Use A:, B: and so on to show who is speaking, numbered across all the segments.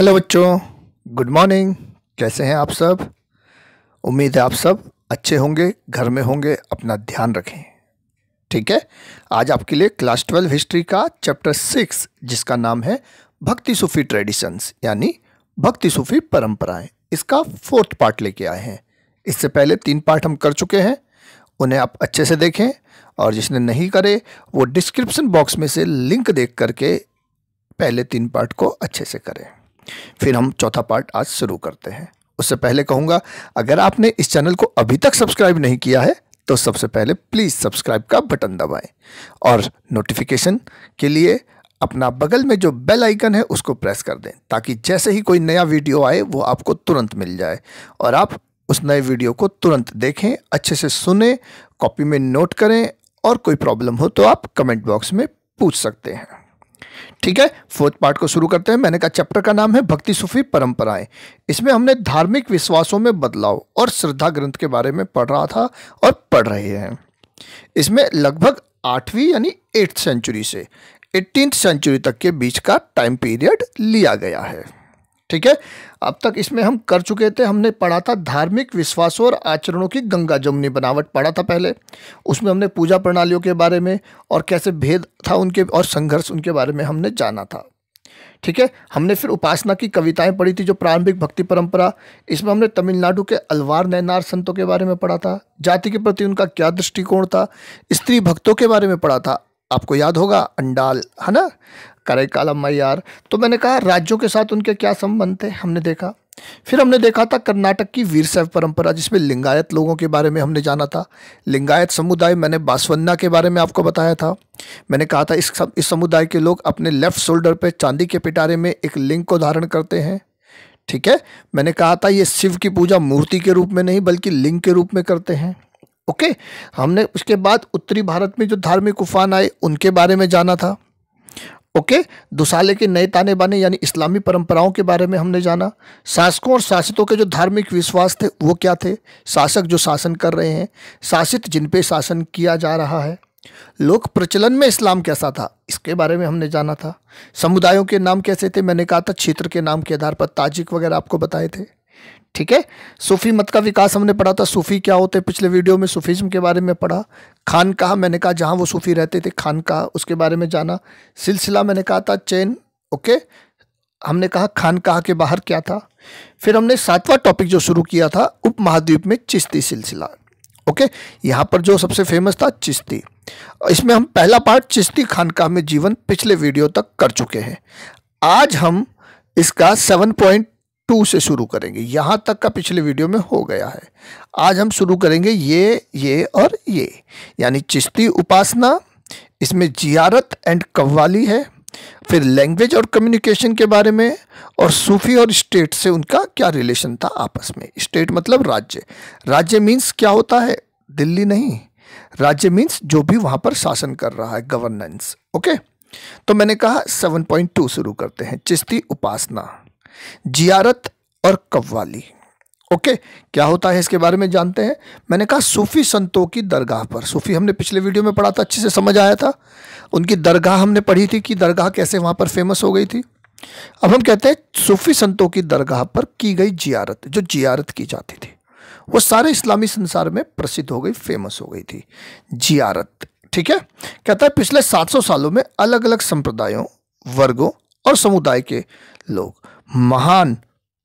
A: Hello बच्चों good morning कैसे हैं आप सब उम्मीद है आप सब अच्छे होंगे घर में होंगे अपना ध्यान रखें ठीक है आज आपके लिए क्लास ट्वेल्व हिस्ट्री का चैप्टर सिक्स जिसका नाम है भक्ति सूफी ट्रेडिशंस यानी भक्ति सूफी परंपराएं इसका फोर्थ पार्ट लेके आए हैं इससे पहले तीन पार्ट हम कर चुके हैं उन्हें आप अच्छे से देखें और जिसने नहीं करे वो डिस्क्रिप्सन बॉक्स में से लिंक देख करके पहले तीन पार्ट को अच्छे से करें फिर हम चौथा पार्ट आज शुरू करते हैं उससे पहले कहूंगा अगर आपने इस चैनल को अभी तक सब्सक्राइब नहीं किया है तो सबसे पहले प्लीज़ सब्सक्राइब का बटन दबाएं और नोटिफिकेशन के लिए अपना बगल में जो बेल आइकन है उसको प्रेस कर दें ताकि जैसे ही कोई नया वीडियो आए वो आपको तुरंत मिल जाए और आप उस नए वीडियो को तुरंत देखें अच्छे से सुने कॉपी में नोट करें और कोई प्रॉब्लम हो तो आप कमेंट बॉक्स में पूछ सकते हैं ठीक है फोर्थ पार्ट को शुरू करते हैं मैंने कहा चैप्टर का नाम है भक्ति सूफी परंपराएं इसमें हमने धार्मिक विश्वासों में बदलाव और श्रद्धा ग्रंथ के बारे में पढ़ रहा था और पढ़ रहे हैं इसमें लगभग आठवीं यानी एट्थ सेंचुरी से एटीन सेंचुरी तक के बीच का टाइम पीरियड लिया गया है ठीक है अब तक इसमें हम कर चुके थे हमने पढ़ा था धार्मिक विश्वासों और आचरणों की गंगा जमुनी बनावट पढ़ा था पहले उसमें हमने पूजा प्रणालियों के बारे में और कैसे भेद था उनके और संघर्ष उनके बारे में हमने जाना था ठीक है हमने फिर उपासना की कविताएं पढ़ी थी जो प्रारंभिक भक्ति परंपरा इसमें हमने तमिलनाडु के अलवार नैनार संतों के बारे में पढ़ा था जाति के प्रति उनका क्या दृष्टिकोण था स्त्री भक्तों के बारे में पढ़ा था आपको याद होगा अंडाल है ना कालम मैार तो मैंने कहा राज्यों के साथ उनके क्या संबंध थे हमने देखा फिर हमने देखा था कर्नाटक की वीर शैव परंपरा जिसमें लिंगायत लोगों के बारे में हमने जाना था लिंगायत समुदाय मैंने बासवन्ना के बारे में आपको बताया था मैंने कहा था इस सब इस समुदाय के लोग अपने लेफ्ट शोल्डर पर चांदी के पिटारे में एक लिंग को धारण करते हैं ठीक है मैंने कहा था ये शिव की पूजा मूर्ति के रूप में नहीं बल्कि लिंग के रूप में करते हैं ओके हमने उसके बाद उत्तरी भारत में जो धार्मिक उफान आए उनके बारे में जाना था ओके दुसाले के नए ताने बाने यानी इस्लामी परंपराओं के बारे में हमने जाना शासकों और शासितों के जो धार्मिक विश्वास थे वो क्या थे शासक जो शासन कर रहे हैं शासित जिन पे शासन किया जा रहा है लोक प्रचलन में इस्लाम कैसा था इसके बारे में हमने जाना था समुदायों के नाम कैसे थे मैंने कहा था क्षेत्र के नाम के आधार पर ताजिक वगैरह आपको बताए थे ठीक है सूफी मत का विकास हमने पढ़ा था सूफी क्या होते पिछले वीडियो में सूफीज़म के बारे में पढ़ा खान कहा मैंने कहा जहाँ वो सूफी रहते थे खान कहा उसके बारे में जाना सिलसिला मैंने कहा था चैन ओके हमने कहा खान कहा के बाहर क्या था फिर हमने सातवां टॉपिक जो शुरू किया था उप महाद्वीप में चिश्ती सिलसिला ओके यहाँ पर जो सबसे फेमस था चिश्ती इसमें हम पहला पार्ट चिश्ती खानकाह में जीवन पिछले वीडियो तक कर चुके हैं आज हम इसका सेवन पॉइंट टू से शुरू करेंगे यहाँ तक का पिछले वीडियो में हो गया है आज हम शुरू करेंगे ये ये और ये यानी चिश्ती उपासना इसमें जियारत एंड कव्वाली है फिर लैंग्वेज और कम्युनिकेशन के बारे में और सूफी और स्टेट से उनका क्या रिलेशन था आपस में स्टेट मतलब राज्य राज्य मीन्स क्या होता है दिल्ली नहीं राज्य मीन्स जो भी वहाँ पर शासन कर रहा है गवर्नेंस ओके तो मैंने कहा 7.2 शुरू करते हैं चिश्ती उपासना जियारत और कव्वाली ओके okay, क्या होता है इसके बारे में जानते हैं मैंने कहा सूफ़ी संतों की दरगाह पर सूफ़ी हमने पिछले वीडियो में पढ़ा था अच्छे से समझ आया था उनकी दरगाह हमने पढ़ी थी कि दरगाह कैसे वहाँ पर फेमस हो गई थी अब हम कहते हैं सूफ़ी संतों की दरगाह पर की गई जियारत जो जियारत की जाती थी वो सारे इस्लामी संसार में प्रसिद्ध हो गई फेमस हो गई थी जियारत ठीक है कहता है पिछले 700 सालों में अलग अलग संप्रदायों वर्गों और समुदाय के लोग महान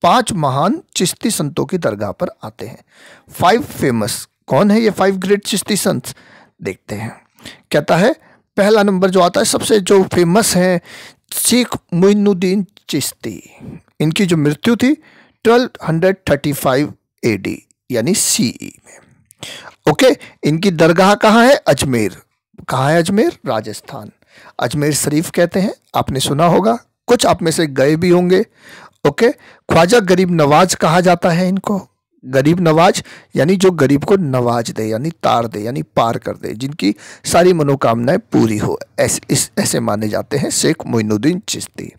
A: पांच महान चिश्ती संतों की दरगाह पर आते हैं फाइव फेमस कौन है ये फाइव ग्रेट चिश्ती संत देखते हैं कहता है पहला नंबर जो आता है सबसे जो फेमस है शेख मुइनुद्दीन चिश्ती इनकी जो मृत्यु थी twelve hundred thirty five A D यानी सीई e में ओके इनकी दरगाह कहाँ है अजमेर कहाँ है अजमेर राजस्थान अजमेर शरीफ कहते हैं आपने सुना होगा कुछ आप में से गए भी होंगे ओके ख्वाजा गरीब नवाज कहा जाता है इनको गरीब नवाज यानी जो गरीब को नवाज दे यानी तार दे यानी पार कर दे जिनकी सारी मनोकामनाएं पूरी हो ऐसे इस ऐसे माने जाते हैं शेख मोइनुद्दीन चिश्ती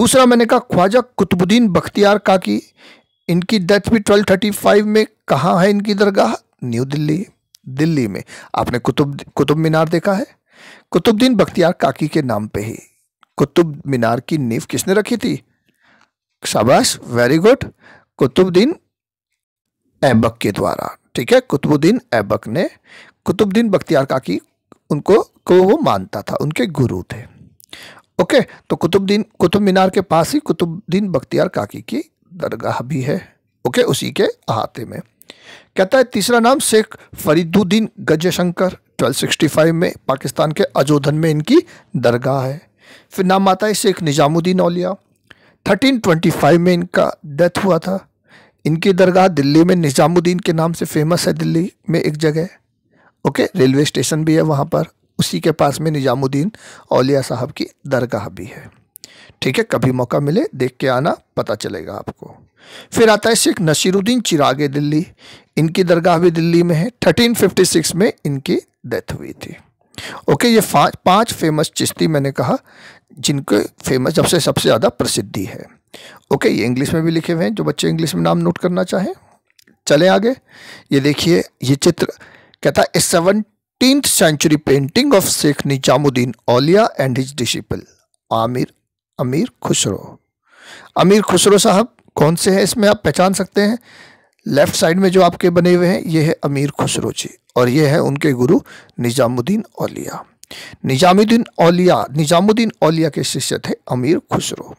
A: दूसरा मैंने कहा ख्वाजा कुतुबुद्दीन बख्तियार का की इनकी डेथ भी 1235 में कहाँ है इनकी दरगाह न्यू दिल्ली दिल्ली में आपने कुतुब कुतुब मीनार देखा है कुतुबुद्दीन बख्तियार काकी के नाम पे ही कुतुब मीनार की नींव किसने रखी थी शाबाश वेरी गुड कुतुबुद्दीन ऐबक के द्वारा ठीक है कुतुबुद्दीन ऐबक ने कुतुबुद्दीन बख्तियार काकी उनको को वो मानता था उनके गुरु थे ओके तो कुतुबुद्दीन कुतुब मीनार के पास ही कुतुबुद्दीन बख्तियार काकी की दरगाह भी है ओके उसी के अहाते में कहता है तीसरा नाम शेख फरीदुद्दीन गजशंकर 1265 में पाकिस्तान के अजोधन में इनकी दरगाह है फिर नाम आता है शेख निज़ामुद्दीन औलिया 1325 में इनका डेथ हुआ था इनकी दरगाह दिल्ली में निज़ामुद्दीन के नाम से फेमस है दिल्ली में एक जगह ओके रेलवे स्टेशन भी है वहाँ पर उसी के पास में निज़ामुद्दीन औलिया साहब की दरगाह भी है ठीक है कभी मौका मिले देख के आना पता चलेगा आपको फिर आता है शेख नसीरुद्दीन चिरागे दिल्ली इनकी दरगाह भी दिल्ली में है 1356 में इनकी डेथ हुई थी ओके ये पांच फेमस चिश्ती मैंने कहा जिनके फेमस जब से सबसे ज़्यादा प्रसिद्धि है ओके ये इंग्लिश में भी लिखे हुए हैं जो बच्चे इंग्लिश में नाम नोट करना चाहें चले आगे ये देखिए ये चित्र कहता है seventeen century painting of Shaikh Nizamuddin Auliya and his disciple Aamir अमीर खुसरो अमीर खुसरो साहब कौन से हैं इसमें आप पहचान सकते हैं लेफ्ट साइड में जो आपके बने हुए हैं ये है अमीर खुसरो जी और ये है उनके गुरु निजामुद्दीन औलिया निजामुद्दीन औलिया निजामुद्दीन औलिया के शिष्य थे अमीर खुसरो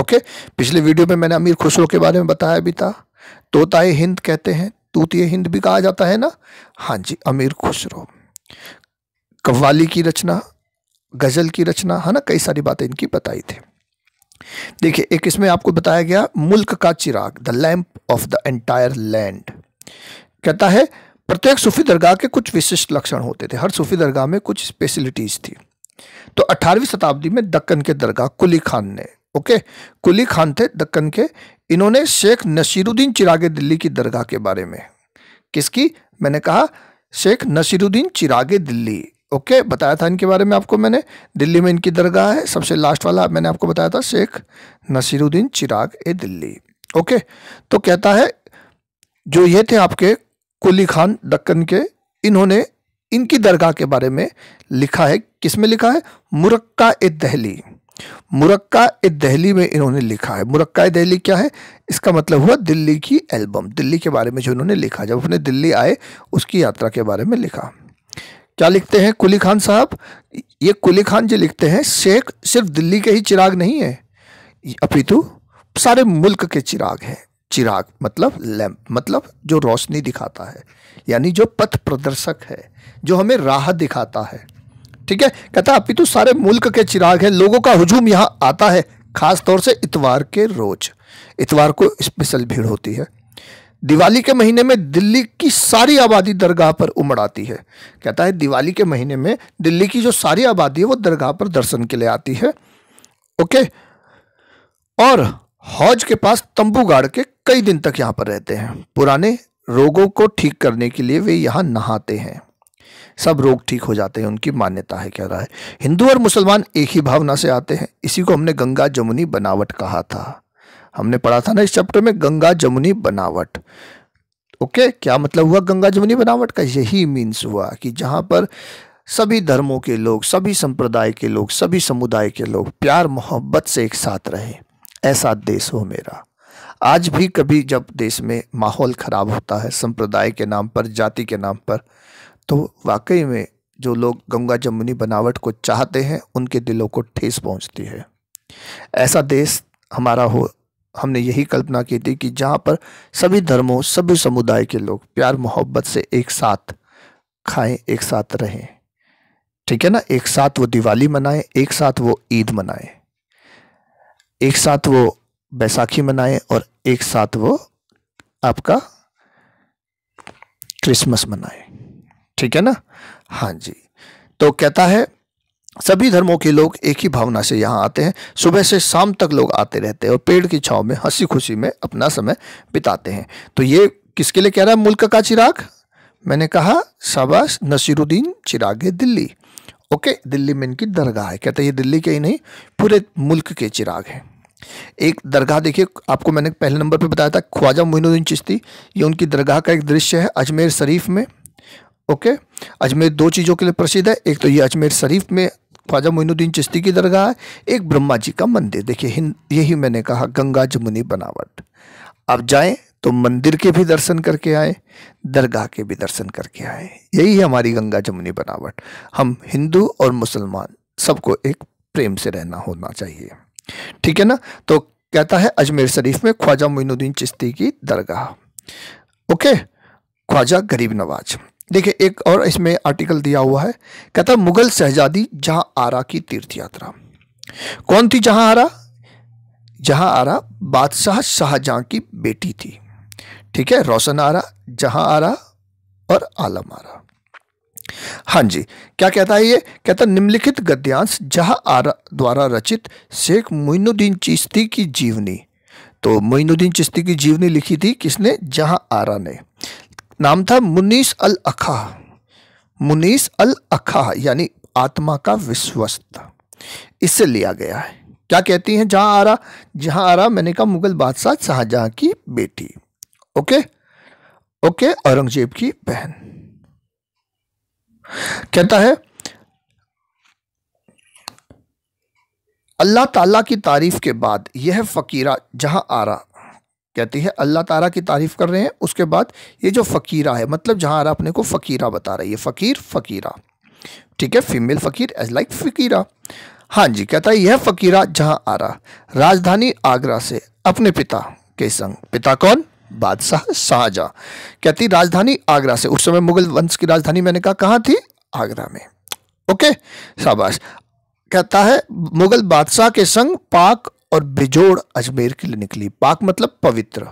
A: ओके पिछले वीडियो में मैंने अमीर खुसरो के बारे में बताया भी था तोताए हिंद कहते हैं तूतीय हिंद भी कहा जाता है ना हाँ जी अमीर खुसरो कव्वाली की रचना गज़ल की रचना है ना कई सारी बातें इनकी बताई थी देखिए एक इसमें आपको बताया गया मुल्क का चिराग the lamp of the entire land कहता है प्रत्येक तो सूफी दरगाह के कुछ विशिष्ट लक्षण होते थे हर सूफी दरगाह में कुछ स्पेशलिटीज थी तो 18वीं शताब्दी में दक्कन के दरगाह कुली खान ने ओके कुली खान थे दक्कन के इन्होंने शेख नसीरुद्दीन चिरागे दिल्ली की दरगाह के बारे में किसकी मैंने कहा शेख नसीरुद्दीन चिरागे दिल्ली ओके बताया था इनके बारे में आपको मैंने दिल्ली में इनकी दरगाह है सबसे लास्ट वाला मैंने आपको बताया था शेख नसीरुद्दीन चिराग ए दिल्ली ओके तो कहता है जो ये थे आपके कुली खान दक्कन के इन्होंने इनकी दरगाह के बारे में लिखा है किसमें लिखा है मुरक्का ए दहली मुरक्का ए दहली में इन्होंने लिखा है मुरक्का दहली क्या है इसका मतलब हुआ दिल्ली की एल्बम दिल्ली के बारे में जो इन्होंने लिखा जब अपने दिल्ली आए उसकी यात्रा के बारे में लिखा क्या लिखते हैं कुली खान साहब ये कुली खान जो लिखते हैं शेख सिर्फ दिल्ली के ही चिराग नहीं है अपितु सारे मुल्क के चिराग हैं चिराग मतलब लैम्प मतलब जो रोशनी दिखाता है यानी जो पथ प्रदर्शक है जो हमें राह दिखाता है ठीक है कहता है तो सारे मुल्क के चिराग हैं लोगों का हुजूम यहाँ आता है खास तौर से इतवार के रोज इतवार को स्पेशल भीड़ होती है दिवाली के महीने में दिल्ली की सारी आबादी दरगाह पर उमड़ आती है कहता है दिवाली के महीने में दिल्ली की जो सारी आबादी है वो दरगाह पर दर्शन के लिए आती है ओके और हौज के पास तंबू गाड़ के कई दिन तक यहाँ पर रहते हैं पुराने रोगों को ठीक करने के लिए वे यहाँ नहाते हैं सब रोग ठीक हो जाते हैं उनकी मान्यता है कह रहा है हिंदू और मुसलमान एक ही भावना से आते हैं इसी को हमने गंगा जमुनी बनावट कहा था हमने पढ़ा था ना इस चैप्टर में गंगा जमुनी बनावट ओके क्या मतलब हुआ गंगा जमुनी बनावट का यही मीन्स हुआ कि जहाँ पर सभी धर्मों के लोग सभी संप्रदाय के लोग सभी समुदाय के लोग प्यार मोहब्बत से एक साथ रहे ऐसा देश हो मेरा आज भी कभी जब देश में माहौल ख़राब होता है संप्रदाय के नाम पर जाति के नाम पर तो वाकई में जो लोग गंगा जमुनी बनावट को चाहते हैं उनके दिलों को ठेस पहुंचती है ऐसा देश हमारा हो हमने यही कल्पना की थी कि जहाँ पर सभी धर्मों सभी समुदाय के लोग प्यार मोहब्बत से एक साथ खाएं एक साथ रहें ठीक है ना एक साथ वो दिवाली मनाएं एक साथ वो ईद मनाएं एक साथ वो बैसाखी मनाएं और एक साथ वो आपका क्रिसमस मनाए ठीक है ना हाँ जी तो कहता है सभी धर्मों के लोग एक ही भावना से यहाँ आते हैं सुबह से शाम तक लोग आते रहते हैं और पेड़ की छाव में हंसी खुशी में अपना समय बिताते हैं तो ये किसके लिए कह रहा है मुल्क का चिराग मैंने कहा शाबाश नसीरुद्दीन चिराग दिल्ली ओके दिल्ली में इनकी दरगाह है कहते हैं ये दिल्ली के ही नहीं पूरे मुल्क के चिराग हैं एक दरगाह देखिए आपको मैंने पहले नंबर पे बताया था ख्वाजा मोइनुद्दीन चिश्ती ये उनकी दरगाह का एक दृश्य है अजमेर शरीफ में ओके अजमेर दो चीज़ों के लिए प्रसिद्ध है एक तो ये अजमेर शरीफ में ख्वाजा मोहिनुद्दीन चिश्ती की दरगाह है एक ब्रह्मा जी का मंदिर देखिए यही मैंने कहा गंगा जमुनी बनावट आप जाए तो मंदिर के भी दर्शन करके आए दरगाह के भी दर्शन करके आए यही है हमारी गंगा जमुनी बनावट हम हिंदू और मुसलमान सबको एक प्रेम से रहना होना चाहिए ठीक है ना तो कहता है अजमेर शरीफ में ख्वाजा मोइनुद्दीन चिश्ती की दरगाह ओके ख्वाजा गरीब नवाज देखिए एक और इसमें आर्टिकल दिया हुआ है कहता है मुगल शहजादी जहां आरा की तीर्थ यात्रा कौन थी जहां आरा जहां आरा बादशाह शाहजहां की बेटी थी ठीक है रोशन आरा जहां आरा और आलम आरा हाँ जी क्या कहता है ये कहता निम्नलिखित गद्यांश जहाँ आरा द्वारा रचित शेख मोइनुद्दीन चिश्ती की जीवनी तो मोइनुद्दीन चिश्ती की जीवनी लिखी थी किसने जहाँ आरा ने नाम था मुनीस अल अखा मुनीस अल अखा यानी आत्मा का विश्वस्त इससे लिया गया है क्या कहती हैं जहाँ आरा जहाँ आरा मैंने कहा मुगल बादशाह शाहजहाँ की बेटी ओके ओके औरंगजेब की बहन कहता है अल्लाह ताला की तारीफ़ के बाद यह फ़कीरा आ आरा कहती है अल्लाह ताला की तारीफ़ कर रहे हैं उसके बाद ये जो फ़कीरा है मतलब आ आरा अपने को फ़कीरा बता रही है फ़कीर फ़कीरा ठीक है फीमेल फ़कीर एज लाइक फ़कीरा हाँ जी कहता है यह फ़कीरा आ आरा राजधानी आगरा से अपने पिता के संग पिता कौन बादशाह शाहजहां कहती राजधानी आगरा से उस समय मुगल वंश की राजधानी मैंने कहा कहाँ थी आगरा में ओके शाबाश कहता है मुगल बादशाह के संग पाक और बिजोड़ अजमेर के लिए निकली पाक मतलब पवित्र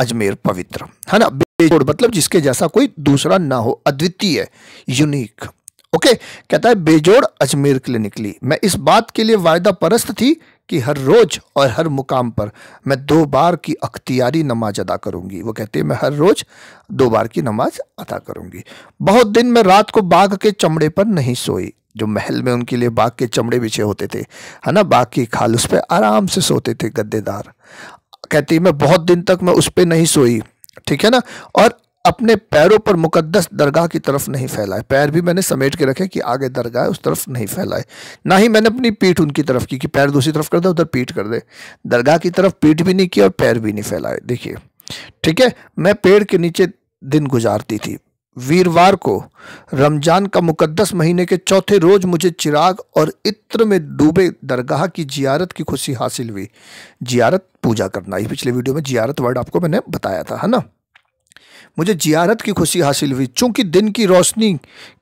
A: अजमेर पवित्र है ना बिजोड़ मतलब जिसके जैसा कोई दूसरा ना हो अद्वितीय यूनिक ओके कहता है बेजोड़ अजमेर के लिए निकली मैं इस बात के लिए वायदा परस्त थी कि हर रोज़ और हर मुकाम पर मैं दो बार की अख्तियारी नमाज अदा करूंगी वो कहते हैं मैं हर रोज़ दो बार की नमाज अदा करूंगी बहुत दिन मैं रात को बाघ के चमड़े पर नहीं सोई जो महल में उनके लिए बाघ के चमड़े बिछे होते थे है ना बाघ की खाल उस पर आराम से सोते थे गद्देदार कहती मैं बहुत दिन तक मैं उस पर नहीं सोई ठीक है ना और अपने पैरों पर मुकद्दस दरगाह की तरफ नहीं फैलाए पैर भी मैंने समेट के रखे कि आगे दरगाह उस तरफ नहीं फैलाए ना ही मैंने अपनी पीठ उनकी तरफ की कि पैर दूसरी तरफ कर दे उधर पीठ कर दे दरगाह की तरफ पीठ भी नहीं की और पैर भी नहीं फैलाए देखिए ठीक है मैं पेड़ के नीचे दिन गुजारती थी वीरवार को रमजान का मुकद्दस महीने के चौथे रोज मुझे चिराग और इत्र में डूबे दरगाह की जियारत की खुशी हासिल हुई जियारत पूजा करना ये पिछले वीडियो में जियारत वर्ड आपको मैंने बताया था है ना मुझे जियारत की खुशी हासिल हुई चूंकि दिन की रोशनी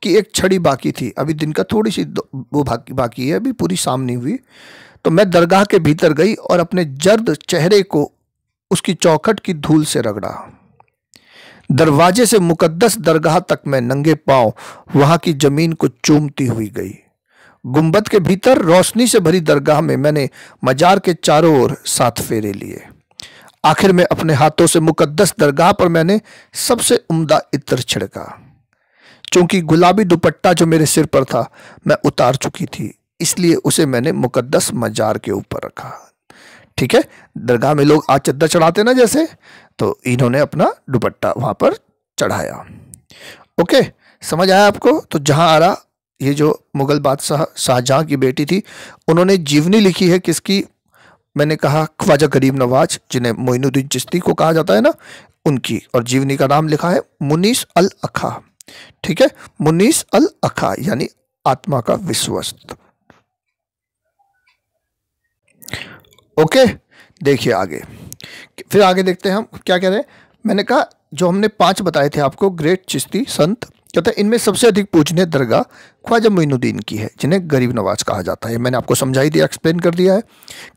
A: की एक छड़ी बाकी थी अभी दिन का थोड़ी सी वो बाकी बाकी है अभी पूरी शाम नहीं हुई तो मैं दरगाह के भीतर गई और अपने जर्द चेहरे को उसकी चौखट की धूल से रगड़ा दरवाजे से मुकद्दस दरगाह तक मैं नंगे पांव वहां की जमीन को चूमती हुई गई गुंबद के भीतर रोशनी से भरी दरगाह में मैंने मजार के चारों ओर सात फेरे लिए आखिर में अपने हाथों से मुकद्दस दरगाह पर मैंने सबसे उम्दा इत्र छिड़का चूंकि गुलाबी दुपट्टा जो मेरे सिर पर था मैं उतार चुकी थी इसलिए उसे मैंने मुकद्दस मजार के ऊपर रखा ठीक है दरगाह में लोग आज चद्दर चढ़ाते ना जैसे तो इन्होंने अपना दुपट्टा वहाँ पर चढ़ाया ओके समझ आया आपको तो जहाँ रहा ये जो मुग़ल बादशाह शाहजहाँ की बेटी थी उन्होंने जीवनी लिखी है किसकी मैंने कहा ख्वाजा गरीब नवाज जिन्हें मोइनुद्दीन चिश्ती को कहा जाता है ना उनकी और जीवनी का नाम लिखा है मुनीस अल अखा ठीक है मुनीस अल अखा यानी आत्मा का विश्वस्त ओके देखिए आगे फिर आगे देखते हैं हम क्या कह रहे हैं मैंने कहा जो हमने पांच बताए थे आपको ग्रेट चिश्ती संत तथा इनमें सबसे अधिक पूजनीय दरगाह ख्वाजा मोइनुद्दीन की है जिन्हें गरीब नवाज कहा जाता है मैंने आपको समझाई दिया एक्सप्लेन कर दिया है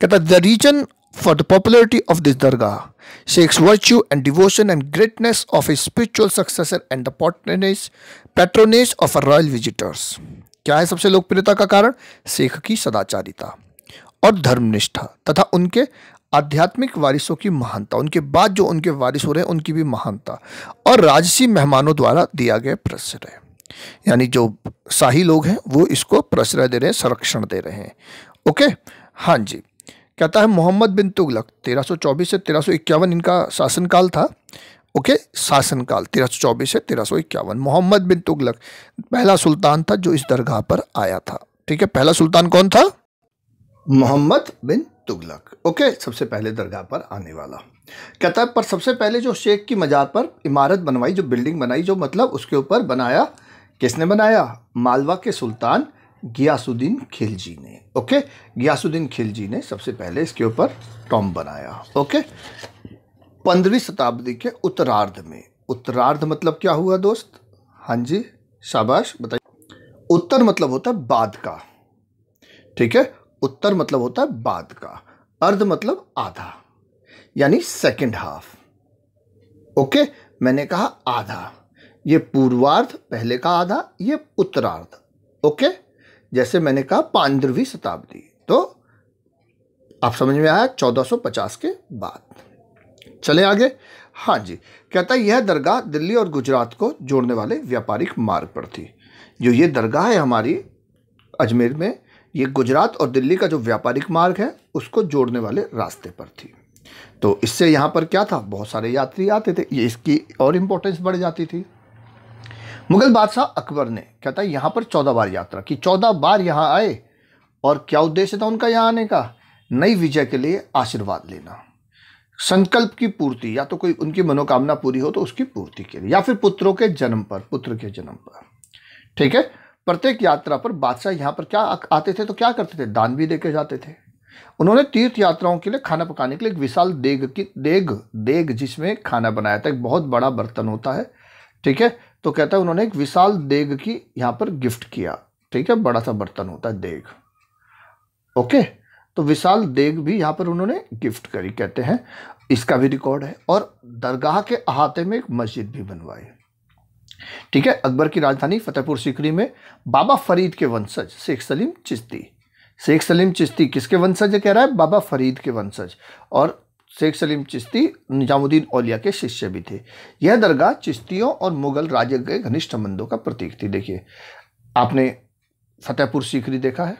A: कहता the reason for the popularity of this dargah Shaikh's virtue and devotion and greatness of a spiritual successor and दॉटनेस patronage of a royal visitors क्या है सबसे लोकप्रियता का कारण शेख की सदाचारिता और धर्मनिष्ठा तथा उनके आध्यात्मिक वारिसों की महानता उनके बाद जो उनके वारिस हो रहे हैं उनकी भी महानता और राजसी मेहमानों द्वारा दिया गया प्रश्रय यानी जो शाही लोग हैं वो इसको प्रश्रय दे रहे हैं संरक्षण दे रहे हैं ओके हाँ जी कहता है मोहम्मद बिन तुगलक 1324 से 1351 इनका शासनकाल था ओके शासनकाल 1324 से 1351 मोहम्मद बिन तुगलक पहला सुल्तान था जो इस दरगाह पर आया था ठीक है पहला सुल्तान कौन था मोहम्मद बिन तुगलक ओके सबसे पहले दरगाह पर आने वाला कहता है पर सबसे पहले जो शेख की मजार पर इमारत बनवाई जो बिल्डिंग बनाई जो मतलब उसके ऊपर बनाया किसने बनाया मालवा के सुल्तान गियासुद्दीन खिलजी ने ओके गियासुद्दीन खिलजी ने सबसे पहले इसके ऊपर टॉम बनाया ओके पंद्रहवीं शताब्दी के उत्तरार्ध में उत्तरार्ध मतलब क्या हुआ दोस्त हाँ जी शाबाश बताइए उत्तर मतलब होता है बाद का ठीक है उत्तर मतलब होता है बाद का अर्ध मतलब आधा यानी सेकंड हाफ ओके मैंने कहा आधा ये पूर्वार्ध पहले का आधा ये उत्तरार्ध ओके जैसे मैंने कहा पांद्रवी शताब्दी तो आप समझ में आया 1450 के बाद चले आगे हाँ जी कहता है यह दरगाह दिल्ली और गुजरात को जोड़ने वाले व्यापारिक मार्ग पर थी जो ये दरगाह है हमारी अजमेर में ये गुजरात और दिल्ली का जो व्यापारिक मार्ग है उसको जोड़ने वाले रास्ते पर थी तो इससे यहाँ पर क्या था बहुत सारे यात्री आते थे ये इसकी और इम्पोर्टेंस बढ़ जाती थी मुगल बादशाह अकबर ने क्या था यहाँ पर चौदह बार यात्रा की चौदह बार यहाँ आए और क्या उद्देश्य था उनका यहाँ आने का नई विजय के लिए आशीर्वाद लेना संकल्प की पूर्ति या तो कोई उनकी मनोकामना पूरी हो तो उसकी पूर्ति के लिए या फिर पुत्रों के जन्म पर पुत्र के जन्म पर ठीक है प्रत्येक यात्रा पर बादशाह यहाँ पर क्या आते थे तो क्या करते थे दान भी देके जाते थे उन्होंने तीर्थ यात्राओं के लिए खाना पकाने के लिए एक विशाल देग की देग देग जिसमें खाना बनाया था एक बहुत बड़ा बर्तन होता है ठीक है तो कहता है उन्होंने एक विशाल देग की यहाँ पर गिफ्ट किया ठीक है बड़ा सा बर्तन होता है देग ओके तो विशाल देग भी यहाँ पर उन्होंने गिफ्ट करी कहते हैं इसका भी रिकॉर्ड है और दरगाह के अहाते में एक मस्जिद भी बनवाई ठीक है अकबर की राजधानी फतेहपुर सीकरी में बाबा फरीद के वंशज शेख सलीम चिश्ती शेख सलीम चिश्ती किसके वंशज कह रहा है बाबा फरीद के वंशज और शेख सलीम चिश्ती निजामुद्दीन औलिया के शिष्य भी थे यह दरगाह चिश्तियों और मुगल राजे के घनिष्ठ संबंधों का प्रतीक थी देखिए आपने फतेहपुर सीकरी देखा है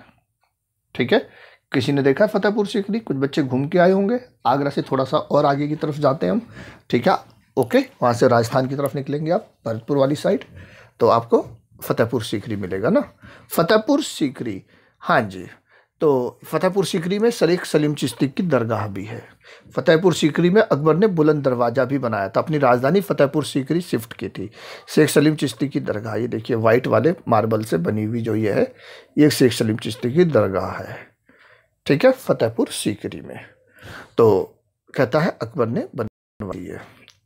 A: ठीक है किसी ने देखा है फतेहपुर सीकरी कुछ बच्चे घूम के आए होंगे आगरा से थोड़ा सा और आगे की तरफ जाते हैं हम ठीक है ओके वहाँ से राजस्थान की तरफ निकलेंगे आप भरतपुर वाली साइड तो आपको फतेहपुर सीकरी मिलेगा ना फतेहपुर सीकरी हाँ जी तो फतेहपुर सीकरी में शरीक सलीम चिश्ती की दरगाह भी है फतेहपुर सीकरी में अकबर ने बुलंद दरवाज़ा भी बनाया था अपनी राजधानी फतेहपुर सीकरी शिफ्ट की थी शेख सलीम चिश्ती की दरगाह ये देखिए वाइट वाले मार्बल से बनी हुई जो ये है ये शेख सलीम चिश्ती की दरगाह है ठीक है फतेहपुर सीकरी में तो कहता है अकबर ने बनवाई है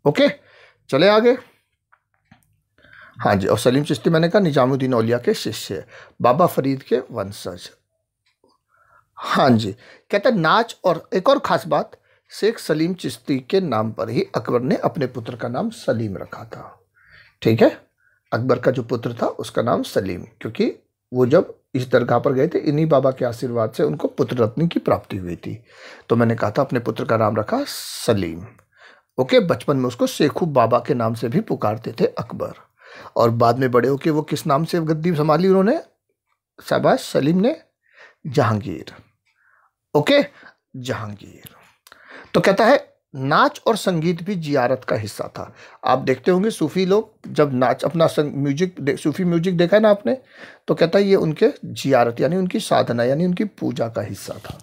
A: ओके चले आगे हाँ जी और सलीम चिश्ती मैंने कहा निजामुद्दीन औलिया के शिष्य बाबा फरीद के वंशज हाँ जी कहते नाच और एक और ख़ास बात शेख सलीम चिश्ती के नाम पर ही अकबर ने अपने पुत्र का नाम सलीम रखा था ठीक है अकबर का जो पुत्र था उसका नाम सलीम क्योंकि वो जब इस दरगाह पर गए थे इन्हीं बाबा के आशीर्वाद से उनको पुत्र रत्नी की प्राप्ति हुई थी तो मैंने कहा था अपने पुत्र का नाम रखा सलीम ओके बचपन में उसको शेखू बाबा के नाम से भी पुकारते थे अकबर और बाद में बड़े होके वो किस नाम से गद्दी संभाली उन्होंने शहबाज सलीम ने जहांगीर ओके जहांगीर तो कहता है नाच और संगीत भी जियारत का हिस्सा था आप देखते होंगे सूफ़ी लोग जब नाच अपना संग, म्यूजिक सूफ़ी म्यूजिक देखा है ना आपने तो कहता है ये उनके जियारत यानी उनकी साधना यानी उनकी पूजा का हिस्सा था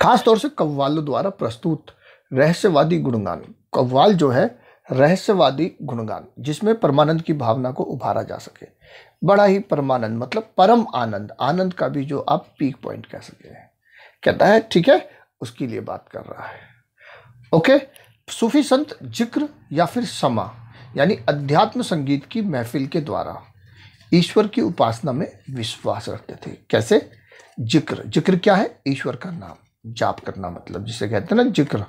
A: खास तौर से कव्वालों द्वारा प्रस्तुत रहस्यवादी गुणगान कव्वाल जो है रहस्यवादी गुणगान जिसमें परमानंद की भावना को उभारा जा सके बड़ा ही परमानंद मतलब परम आनंद आनंद का भी जो आप पीक पॉइंट कह सकते हैं कहता है ठीक है उसके लिए बात कर रहा है ओके सूफी संत जिक्र या फिर समा यानी अध्यात्म संगीत की महफिल के द्वारा ईश्वर की उपासना में विश्वास रखते थे कैसे जिक्र जिक्र क्या है ईश्वर का नाम जाप करना मतलब जिसे कहते हैं ना जिक्र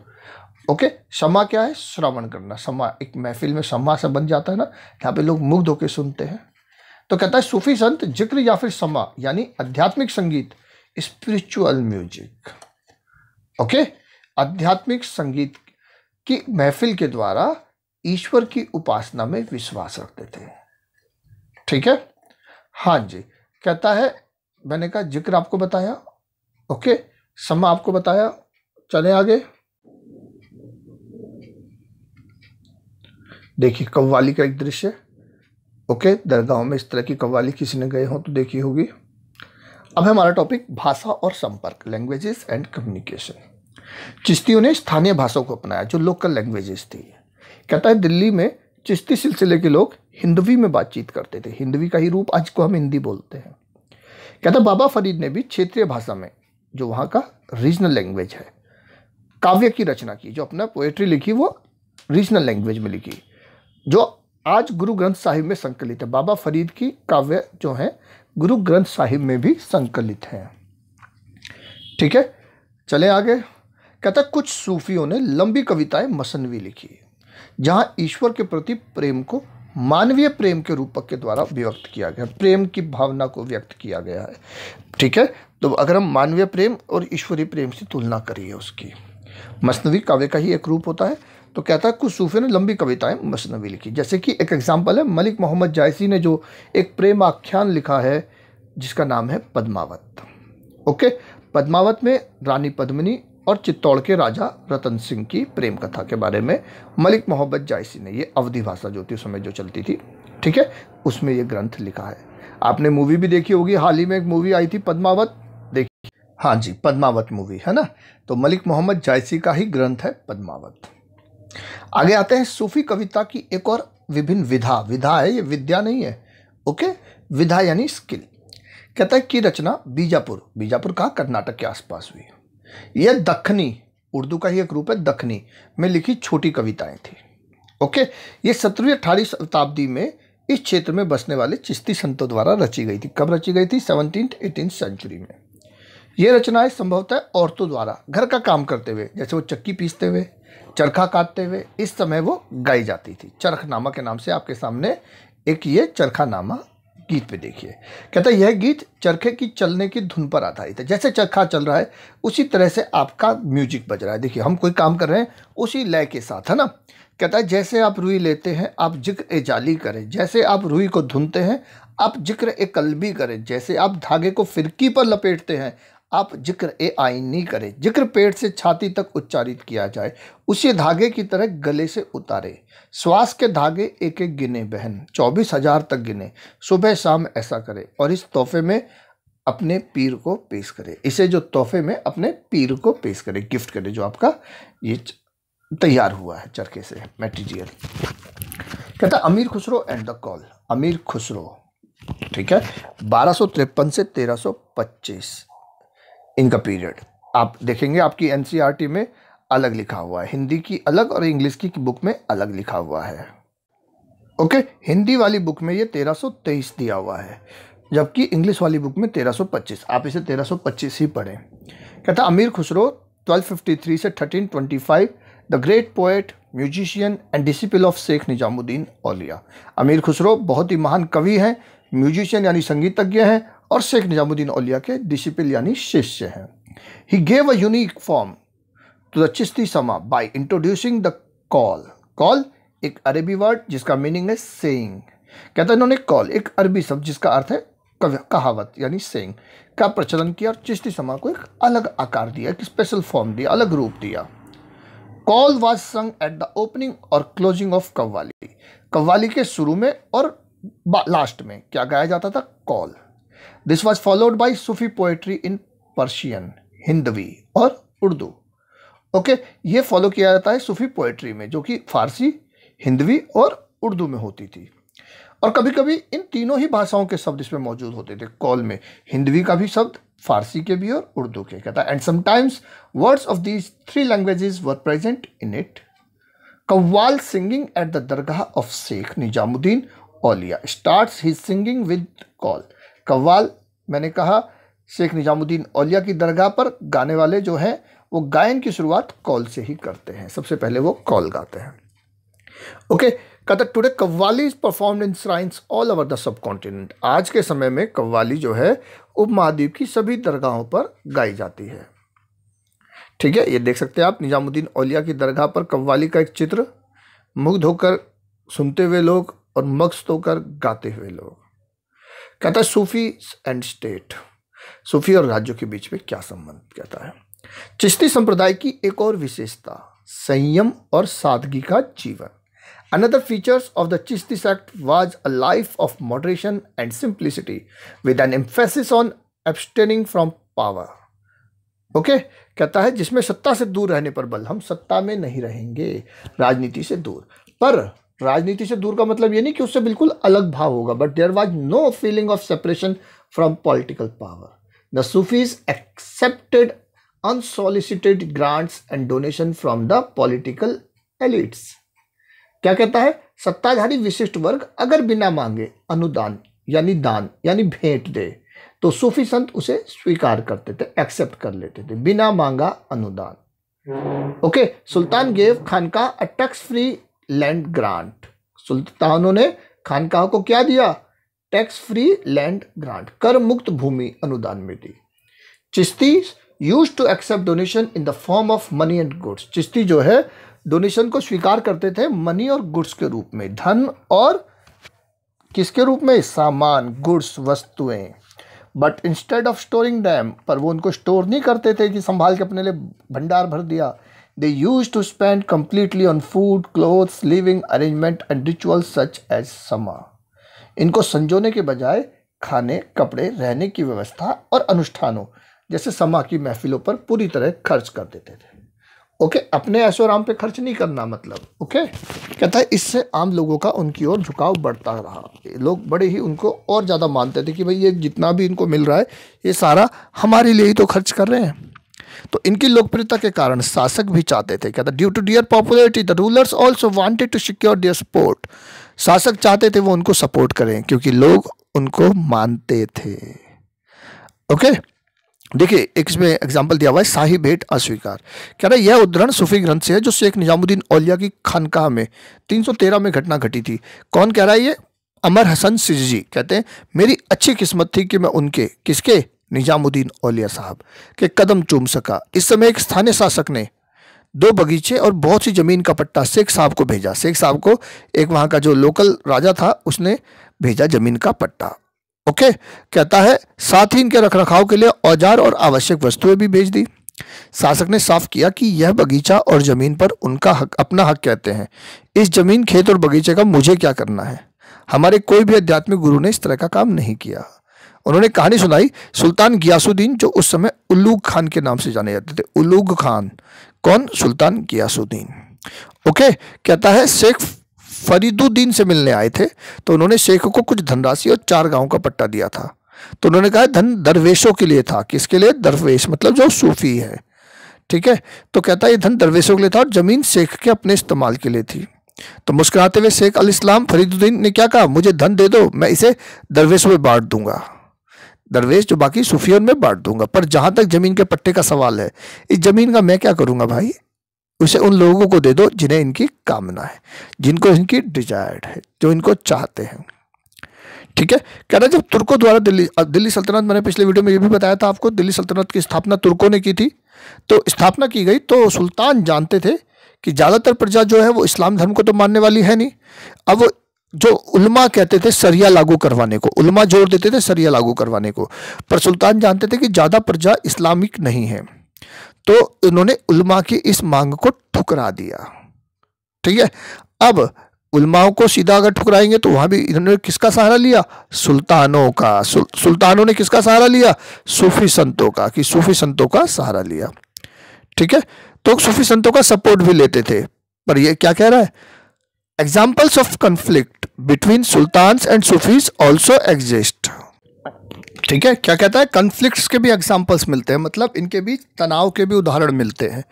A: ओके समा क्या है श्रवण करना समा एक महफिल में समा सा बन जाता है ना यहाँ पे लोग मुग्ध होकर सुनते हैं तो कहता है सूफी संत जिक्र या फिर समा यानी आध्यात्मिक संगीत स्पिरिचुअल म्यूजिक ओके आध्यात्मिक संगीत की महफिल के द्वारा ईश्वर की उपासना में विश्वास रखते थे ठीक है हाँ जी कहता है मैंने कहा जिक्र आपको बताया ओके समा आपको बताया चले आगे देखिए कव्वाली का एक दृश्य ओके दरगाहों में इस तरह की कव्वाली किसी ने गए हों तो देखी होगी अब हमारा टॉपिक भाषा और संपर्क लैंग्वेजेस एंड कम्युनिकेशन चिश्तियों ने स्थानीय भाषाओं को अपनाया जो लोकल लैंग्वेजेस थी कहता है दिल्ली में चिश्ती सिलसिले के लोग हिंदवी में बातचीत करते थे हिंदवी का ही रूप आज को हम हिंदी बोलते हैं कहता है बाबा फरीद ने भी क्षेत्रीय भाषा में जो वहाँ का रीजनल लैंग्वेज है काव्य की रचना की जो अपना पोएट्री लिखी वो रीजनल लैंग्वेज में लिखी जो आज गुरु ग्रंथ साहिब में संकलित है बाबा फरीद की काव्य जो है गुरु ग्रंथ साहिब में भी संकलित हैं ठीक है चले आगे कहता कुछ सूफियों ने लंबी कविताएं मसनवी लिखी जहां ईश्वर के प्रति प्रेम को मानवीय प्रेम के रूपक के द्वारा व्यक्त किया गया प्रेम की भावना को व्यक्त किया गया है ठीक है तो अगर हम मानवीय प्रेम और ईश्वरीय प्रेम से तुलना करिए उसकी मसनवी काव्य का ही एक रूप होता है तो कहता है कुछ सूफे ने लंबी कविताएं मसनवी लिखी जैसे कि एक एग्ज़ाम्पल है मलिक मोहम्मद जायसी ने जो एक प्रेम आख्यान लिखा है जिसका नाम है पद्मावत ओके पद्मावत में रानी पद्मिनी और चित्तौड़ के राजा रतन सिंह की प्रेम कथा के बारे में मलिक मोहम्मद जायसी ने ये अवधि भाषा जो थी उस समय जो चलती थी ठीक है उसमें ये ग्रंथ लिखा है आपने मूवी भी देखी होगी हाल ही में एक मूवी आई थी पद्मावत देखी हाँ जी पद्मावत मूवी है ना तो मलिक मोहम्मद जायसी का ही ग्रंथ है पद्मावत आगे आते हैं सूफी कविता की एक और विभिन्न विधा विधा है ये विद्या नहीं है ओके विधा यानी स्किल कहता है कि रचना बीजापुर बीजापुर कहाँ कर्नाटक के आसपास हुई यह दखनी उर्दू का ही एक रूप है दखनी में लिखी छोटी कविताएं थी ओके ये सत्रहवीं अठारहवीं शताब्दी में इस क्षेत्र में बसने वाले चिश्ती संतों द्वारा रची गई थी कब रची गई थी सेवनटीन एटीन सेंचुरी में ये रचनाएं संभवतः औरतों द्वारा घर का काम करते हुए जैसे वो चक्की पीसते हुए चरखा काटते हुए इस समय वो गाई जाती थी चरख नामा के नाम से आपके सामने एक ये चरखा नामा गीत पे देखिए कहता है यह गीत चरखे की चलने की धुन पर आधारित है जैसे चरखा चल रहा है उसी तरह से आपका म्यूजिक बज रहा है देखिए हम कोई काम कर रहे हैं उसी लय के साथ है ना कहता है जैसे आप रुई लेते हैं आप जिक्र ए जाली करें जैसे आप रुई को धुनते हैं आप जिक्र ए कलबी करें जैसे आप धागे को फिरकी पर लपेटते हैं आप जिक्र ए नहीं करें जिक्र पेट से छाती तक उच्चारित किया जाए उसी धागे की तरह गले से उतारे श्वास के धागे एक एक गिने बहन चौबीस हजार तक गिने सुबह शाम ऐसा करें और इस तोहफे में अपने पीर को पेश करें इसे जो तोहफे में अपने पीर को पेश करें गिफ्ट करें जो आपका ये तैयार हुआ है चरखे से मेटीरियल कहता अमीर खुसरो एंड द कॉल अमीर खुसरो ठीक है बारह से तेरह पच्चीस इनका पीरियड आप देखेंगे आपकी एन e में अलग लिखा हुआ है हिंदी की अलग और इंग्लिश की बुक में अलग लिखा हुआ है ओके हिंदी वाली बुक में ये 1323 दिया हुआ है जबकि इंग्लिश वाली बुक में 1325 आप इसे 1325 ही पढ़ें कहता अमीर खुसरो 1253 से 1325 the great poet musician and disciple of Shaikh Nizamuddin Auliya Amir Khusrau बहुत ही महान कवि हैं म्यूजिशियन यानी संगीतज्ञ हैं और शेख निजामुद्दीन औलिया के डिसिपल यानी शिष्य हैं he gave a unique form to the Chishti sama by introducing the qaul qaul एक अरबी वर्ड जिसका मीनिंग है सेइंग कहता है इन्होंने कॉल एक अरबी शब्द जिसका अर्थ है कहावत यानी सेइंग का प्रचलन किया और चिश्ती समा को एक अलग आकार दिया एक स्पेशल फॉर्म दिया अलग रूप दिया qaul was sung at the opening और क्लोजिंग ऑफ कव्वाली कव्वाली के शुरू में और लास्ट में क्या गाया जाता था qaul this was followed by Sufi poetry in Persian Hindavi और उर्दू ओके okay, ये फॉलो किया जाता है सूफी पोएट्री में जो कि फारसी हिंदवी और उर्दू में होती थी और कभी कभी इन तीनों ही भाषाओं के शब्द इसमें मौजूद होते थे कॉल में हिंदवी का भी शब्द फारसी के भी और उर्दू के कहता है and sometimes words of these three languages were present in it qawwal singing at the dargah of Shaikh Nizamuddin Auliya starts his singing with qaul qawwal मैंने कहा शेख निजामुद्दीन औलिया की दरगाह पर गाने वाले जो हैं वो गायन की शुरुआत कॉल से ही करते हैं सबसे पहले वो कॉल गाते हैं ओके कथक today qawwali is performed in shrines all over the subcontinent आज के समय में कव्वाली जो है उप महाद्वीप की सभी दरगाहों पर गाई जाती है ठीक है ये देख सकते हैं आप निजामुद्दीन औलिया की दरगाह पर कव्वाली का एक चित्र मुग्ध होकर सुनते हुए लोग और मक्स होकर गाते हुए लोग कहता है सूफी एंड स्टेट सूफी और राज्यों के बीच में क्या संबंध कहता है चिश्ती संप्रदाय की एक और विशेषता संयम और सादगी का जीवन another features of the Chishti sect was a life of moderation and simplicity with an emphasis on abstaining from power okay okay? कहता है जिसमें सत्ता से दूर रहने पर बल हम सत्ता में नहीं रहेंगे राजनीति से दूर पर राजनीति से दूर का मतलब ये नहीं कि उससे बिल्कुल अलग भाव होगा but there was no feeling of separation from political power the Sufis accepted unsolicited grants and donation from the political elites क्या कहता है सत्ताधारी विशिष्ट वर्ग अगर बिना मांगे अनुदान यानी दान यानी भेंट दे तो सूफी संत उसे स्वीकार करते थे एक्सेप्ट कर लेते थे बिना मांगा अनुदान सुल्तान गेव खान का a tax free land grant सुल्तानों ने खानकाह को क्या दिया टैक्स फ्री लैंड ग्रांट कर मुक्त भूमि अनुदान में दी Chishti used to accept donation in the form of money and goods Chishti जो है डोनेशन को स्वीकार करते थे मनी और गुड्स के रूप में धन और किसके रूप में सामान गुड्स वस्तुएं but instead of storing them पर वो उनको स्टोर नहीं करते थे कि संभाल के अपने लिए भंडार भर दिया They used to spend completely on food, clothes, living arrangement and rituals such as summer. इनको संजोने के बजाय खाने कपड़े रहने की व्यवस्था और अनुष्ठानों जैसे समा की महफिलों पर पूरी तरह खर्च कर देते थे ओके अपने ऐशो आराम पे खर्च नहीं करना मतलब ओके कहता है इससे आम लोगों का उनकी ओर झुकाव बढ़ता रहा लोग बड़े ही उनको और ज़्यादा मानते थे कि भाई ये जितना भी इनको मिल रहा है ये सारा हमारे लिए ही तो खर्च कर रहे हैं तो इनकी लोकप्रियता के कारण शासक भी चाहते थे क्या due to their popularity the rulers also wanted to secure their support शासक चाहते थे वो उनको सपोर्ट करें क्योंकि लोग उनको मानते थे ओके देखिए एक इसमें एग्जाम्पल दिया हुआ है शाही भेंट अस्वीकार कह रहा है यह उदाहरण सूफी ग्रंथ से है जो शेख निजामुद्दीन औलिया की खानकाह में 313 में घटना घटी थी कौन कह रहा है ये अमर हसन सिजी कहते हैं मेरी अच्छी किस्मत थी कि मैं उनके किसके निजामुद्दीन औलिया साहब के कदम चूम सका इस समय एक स्थानीय शासक ने दो बगीचे और बहुत सी ज़मीन का पट्टा शेख साहब को भेजा शेख साहब को एक वहाँ का जो लोकल राजा था उसने भेजा ज़मीन का पट्टा ओके कहता है साथ ही इनके रख रखाव के लिए औजार और आवश्यक वस्तुएं भी भेज दी शासक ने साफ किया कि यह बगीचा और ज़मीन पर उनका हक अपना हक कहते हैं इस ज़मीन खेत और बगीचे का मुझे क्या करना है हमारे कोई भी आध्यात्मिक गुरु ने इस तरह का काम नहीं किया उन्होंने कहानी सुनाई सुल्तान गियासुद्दीन जो उस समय उल्लूग खान के नाम से जाने जाते थे उल्लूग खान कौन सुल्तान गियासुद्दीन ओके कहता है शेख फरीदुद्दीन से मिलने आए थे तो उन्होंने शेख को कुछ धनराशि और चार गांव का पट्टा दिया था तो उन्होंने कहा धन दरवेशों के लिए था किसके लिए दरवेश मतलब जो सूफी है ठीक है तो कहता है ये धन दरवेशों के लिए था और जमीन शेख के अपने इस्तेमाल के लिए थी तो मुस्कुराते हुए शेख अल इस्लाम फरीदुद्दीन ने क्या कहा मुझे धन दे दो मैं इसे दरवेशों में बांट दूंगा दरवेज जो बाकी सूफियों में बांट दूंगा पर जहां तक जमीन के पट्टे का सवाल है इस जमीन का मैं क्या करूंगा भाई उसे उन लोगों को दे दो जिन्हें इनकी कामना है जिनको इनकी डिजायर्ड है जो इनको चाहते हैं ठीक है कह रहा जब तुर्कों द्वारा दिल्ली दिल्ली सल्तनत मैंने पिछले वीडियो में ये भी बताया था आपको दिल्ली सल्तनत की स्थापना तुर्कों ने की थी तो स्थापना की गई तो सुल्तान जानते थे कि ज़्यादातर प्रजा जो है वो इस्लाम धर्म को तो मानने वाली है नहीं अब वो जो उलमा कहते थे सरिया लागू करवाने को उलमा जोड़ देते थे सरिया लागू करवाने को पर सुल्तान जानते थे कि ज़्यादा प्रजा इस्लामिक नहीं है तो उन्होंने उलमा की इस मांग को ठुकरा दिया ठीक है अब उलमाओं को सीधा अगर ठुकराएंगे तो वहाँ भी इन्होंने किसका सहारा लिया सुल्तानों का सुल्तानों ने किसका सहारा लिया सूफी संतों का कि सूफी संतों का सहारा लिया ठीक है तो सूफी संतों का सपोर्ट भी लेते थे पर ये क्या कह रहा है Examples of conflict between sultans and Sufis also exist. ठीक है क्या कहता है कन्फ्लिक्ट्स के भी एग्जाम्पल्स मिलते हैं मतलब इनके बीच तनाव के भी उदाहरण मिलते हैं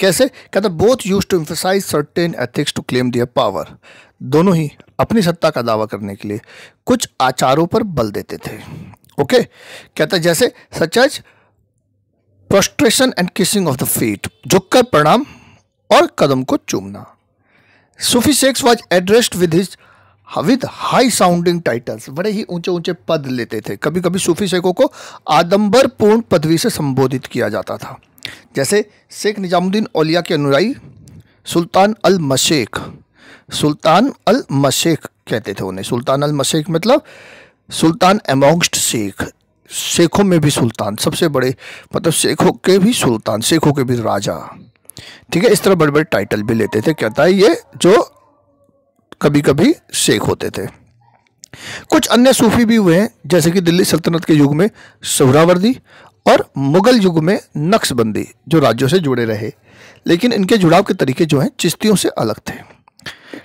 A: कैसे कहता है both used to emphasize certain ethics to claim their power दोनों ही अपनी सत्ता का दावा करने के लिए कुछ आचारों पर बल देते थे ओके okay? कहता है जैसे such as prostration and kissing of the feet झुककर प्रणाम और कदम को चूमना Sufi sheikhs was addressed with his with high sounding titles बड़े ही ऊंचे ऊंचे पद लेते थे कभी कभी सूफी शेखों को आदम्बरपूर्ण पदवी से संबोधित किया जाता था जैसे शेख निजामुद्दीन ओलिया के अनुयायी सुल्तान अल मशेख सुल्तान अल मशेख कहते थे उन्हें सुल्तान अल मशेख मतलब सुल्तान एमोंगस्ट शेख शेखों में भी सुल्तान सबसे बड़े मतलब शेखों के भी सुल्तान शेखों के भी राजा ठीक है इस तरह बड़े बड़े टाइटल भी लेते थे क्या था ये जो कभी कभी शेख होते थे कुछ अन्य सूफी भी हुए हैं जैसे कि दिल्ली सल्तनत के युग में सोहरावर्दी और मुगल युग में नक्शबंदी जो राज्यों से जुड़े रहे लेकिन इनके जुड़ाव के तरीके जो हैं चिश्तियों से अलग थे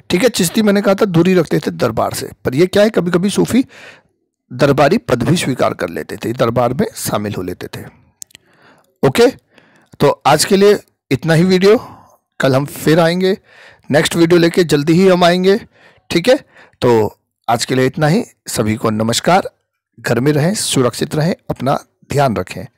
A: ठीक है चिश्ती मैंने कहा था दूरी रखते थे दरबार से पर यह क्या है कभी कभी सूफी दरबारी पद भी स्वीकार कर लेते थे दरबार में शामिल हो लेते थे ओके तो आज के लिए इतना ही वीडियो कल हम फिर आएंगे नेक्स्ट वीडियो लेके जल्दी ही हम आएंगे ठीक है तो आज के लिए इतना ही सभी को नमस्कार घर में रहें सुरक्षित रहें अपना ध्यान रखें